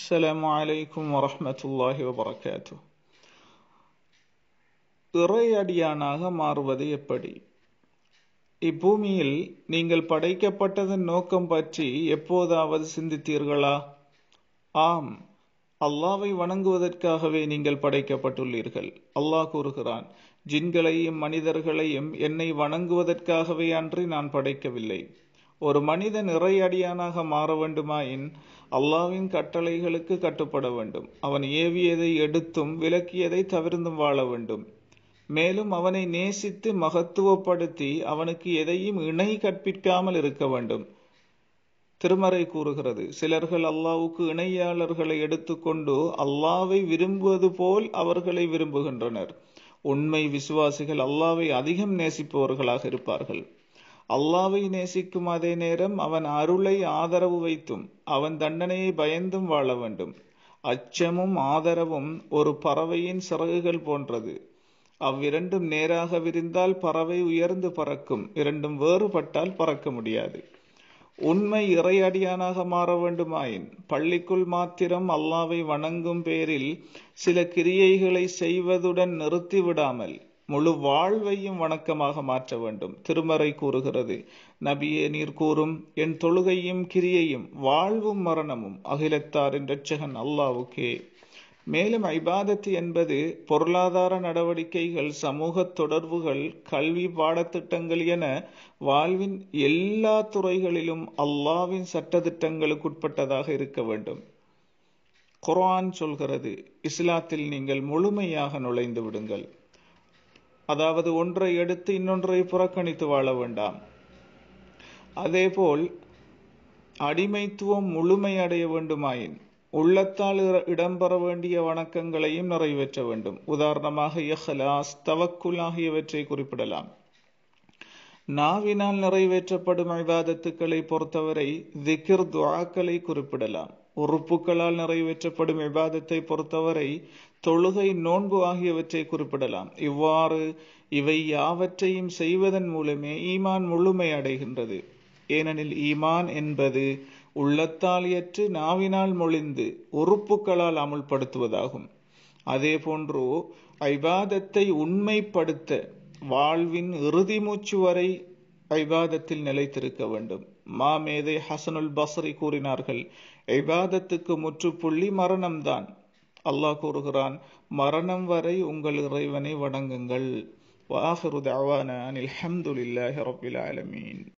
ورحمة الله وبركاته இறை அடியானாக மாறுவது எப்படி இப்பூமியில் நீங்கள் படைக்கப்பட்டதன் நோக்கம் பற்றி எப்போதாவது சிந்தித்தீர்களா ஆம் அல்லாவை வணங்குவதற்காகவே நீங்கள் படைக்கப்பட்டுள்ளீர்கள் அல்லாஹ் கூறுகிறான் ஜின்களையும் மனிதர்களையும் என்னை வணங்குவதற்காகவே அன்றி நான் படைக்கவில்லை ஒரு மனிதன் இறையடியானாக மாற வேண்டுமாயின் அல்லாவின் கட்டளைகளுக்கு கட்டுப்பட வேண்டும் அவன் ஏவியதை எடுத்தும் விலக்கியதை தவிர்த்தும் வாழ வேண்டும் மேலும் அவனை நேசித்து மகத்துவப்படுத்தி அவனுக்கு எதையும் இணை கற்பிக்காமல் இருக்க வேண்டும் திருமறை கூறுகிறது சிலர்கள் அல்லாவுக்கு இணையாளர்களை எடுத்துக்கொண்டு அல்லாவை விரும்புவது போல் அவர்களை விரும்புகின்றனர் உண்மை விசுவாசிகள் அல்லாவை அதிகம் நேசிப்பவர்களாக இருப்பார்கள் அல்லாவை நேசிக்கும் அதே நேரம் அவன் அருளை ஆதரவு வைத்தும் அவன் தண்டனையை பயந்தும் வாழ வேண்டும் அச்சமும் ஆதரவும் ஒரு பறவையின் சிறகுகள் போன்றது அவ்விரண்டும் நேராக விரிந்தால் பறவை உயர்ந்து பறக்கும் இரண்டும் வேறுபட்டால் பறக்க முடியாது உண்மை இறையடியானாக மாற வேண்டுமாயின் பள்ளிக்குள் மாத்திரம் அல்லாவை வணங்கும் பேரில் சில கிரியைகளை செய்வதுடன் நிறுத்திவிடாமல் முழு வாழ்வையும் வணக்கமாக மாற்ற வேண்டும் திருமறை கூறுகிறது நபியே நீர் கூறும் என் தொழுகையும் கிரியையும் வாழ்வும் மரணமும் அகிலத்தாரின் இரட்சகன் அல்லாவுக்கே மேலும் ஐபாதத்து என்பது பொருளாதார நடவடிக்கைகள் சமூக தொடர்புகள் கல்வி பாடத்திட்டங்கள் என வாழ்வின் எல்லா துறைகளிலும் அல்லாவின் சட்டத்திட்டங்களுக்கு உட்பட்டதாக இருக்க வேண்டும் குரான் சொல்கிறது இஸ்லாத்தில் நீங்கள் முழுமையாக நுழைந்து விடுங்கள் அதாவது ஒன்றை எடுத்து இன்னொன்றை புறக்கணித்து வாழ வேண்டாம் அதேபோல் அடிமைத்துவம் முழுமையடைய வேண்டுமாயின் உள்ளத்தால் இடம்பெற வேண்டிய வணக்கங்களையும் நிறைவேற்ற வேண்டும் உதாரணமாக யஹலாஸ் தவக்குல் ஆகியவற்றை குறிப்பிடலாம் நாவினால் நிறைவேற்றப்படும் விவாதத்துக்களை பொறுத்தவரை திகிர் துவாக்களை குறிப்பிடலாம் உறுப்புகளால் நிறைவேற்றப்படும் விவாதத்தை பொறுத்தவரை தொழுகை நோன்பு ஆகியவற்றை குறிப்பிடலாம் இவ்வாறு இவை யாவற்றையும் செய்வதன் மூலமே ஈமான் முழுமை அடைகின்றது ஏனெனில் ஈமான் என்பது உள்ளத்தால் ஏற்று நாவினால் மொழிந்து உறுப்புகளால் அமுல்படுத்துவதாகும் அதே போன்று ஐபாதத்தை உண்மைப்படுத்த வாழ்வின் இறுதி மூச்சு வரை இபாதத்தில் நிலைத்திருக்க வேண்டும் மாமேதை ஹசனுல் பஸ்ரி கூறினார்கள் இபாதத்துக்கு முற்றுப்புள்ளி மரணம்தான் அல்லாஹ் கூறுகிறான் மரணம் வரை உங்கள் இறைவனை வணங்குங்கள் வாஹரு அனில் ஹம்துலில்லாஹி ரபில் ஆலமீன்